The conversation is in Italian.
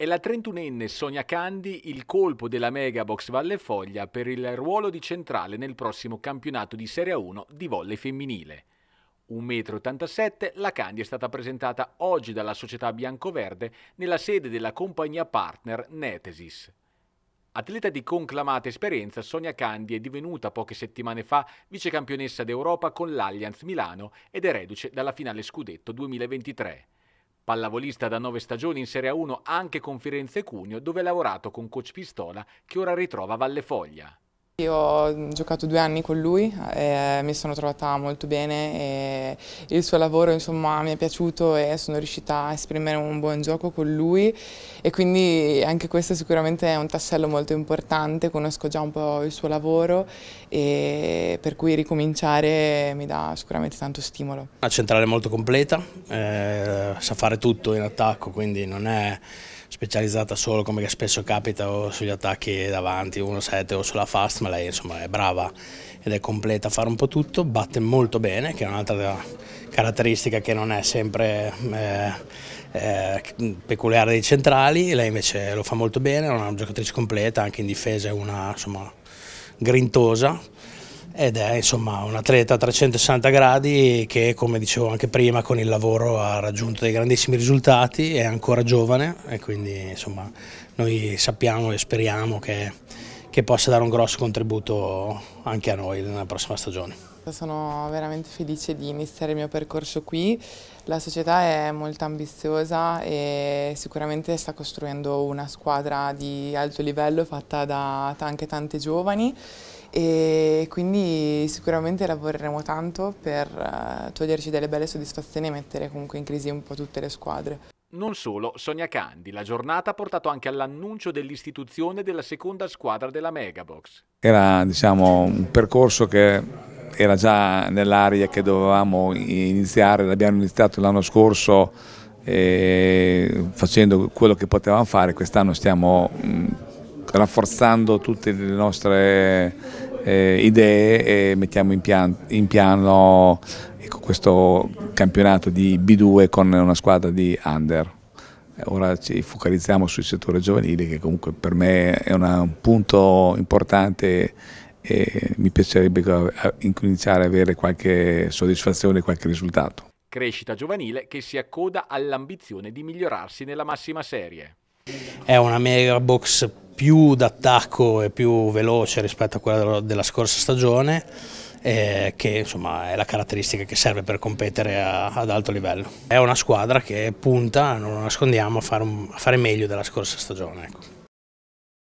È la 31enne Sonia Candi il colpo della Megabox Valle Foglia per il ruolo di centrale nel prossimo campionato di Serie 1 di volle femminile. 1,87 m, la Candi è stata presentata oggi dalla società biancoverde nella sede della compagnia partner Netesis. Atleta di conclamata esperienza, Sonia Candi è divenuta poche settimane fa vicecampionessa d'Europa con l'Allianz Milano ed è reduce dalla finale scudetto 2023. Pallavolista da nove stagioni in Serie 1 anche con Firenze Cuneo, dove ha lavorato con coach Pistola, che ora ritrova Valle Foglia. Io ho giocato due anni con lui, eh, mi sono trovata molto bene e il suo lavoro insomma, mi è piaciuto e sono riuscita a esprimere un buon gioco con lui e quindi anche questo sicuramente è un tassello molto importante, conosco già un po' il suo lavoro e per cui ricominciare mi dà sicuramente tanto stimolo. Una centrale molto completa, eh, sa fare tutto in attacco quindi non è specializzata solo come spesso capita o sugli attacchi davanti 1-7 o sulla fast ma lei insomma è brava ed è completa a fare un po' tutto, batte molto bene che è un'altra caratteristica che non è sempre eh, eh, peculiare dei centrali, lei invece lo fa molto bene, è una giocatrice completa anche in difesa è una insomma grintosa ed è insomma un atleta a 360 gradi che come dicevo anche prima con il lavoro ha raggiunto dei grandissimi risultati, è ancora giovane e quindi insomma noi sappiamo e speriamo che che possa dare un grosso contributo anche a noi nella prossima stagione. Sono veramente felice di iniziare il mio percorso qui, la società è molto ambiziosa e sicuramente sta costruendo una squadra di alto livello fatta da anche tante giovani e quindi sicuramente lavoreremo tanto per eh, toglierci delle belle soddisfazioni e mettere comunque in crisi un po' tutte le squadre. Non solo, Sonia Candi, la giornata ha portato anche all'annuncio dell'istituzione della seconda squadra della Megabox. Era diciamo, un percorso che era già nell'aria che dovevamo iniziare, l'abbiamo iniziato l'anno scorso eh, facendo quello che potevamo fare, quest'anno stiamo mh, rafforzando tutte le nostre eh, idee e mettiamo in, pian, in piano ecco, questo campionato di B2 con una squadra di under. Ora ci focalizziamo sul settore giovanile che comunque per me è una, un punto importante e mi piacerebbe iniziare a avere qualche soddisfazione, qualche risultato. Crescita giovanile che si accoda all'ambizione di migliorarsi nella massima serie. È una mega box più d'attacco e più veloce rispetto a quella della scorsa stagione, eh, che insomma, è la caratteristica che serve per competere a, ad alto livello. È una squadra che punta, non lo nascondiamo, a fare, un, a fare meglio della scorsa stagione. Ecco.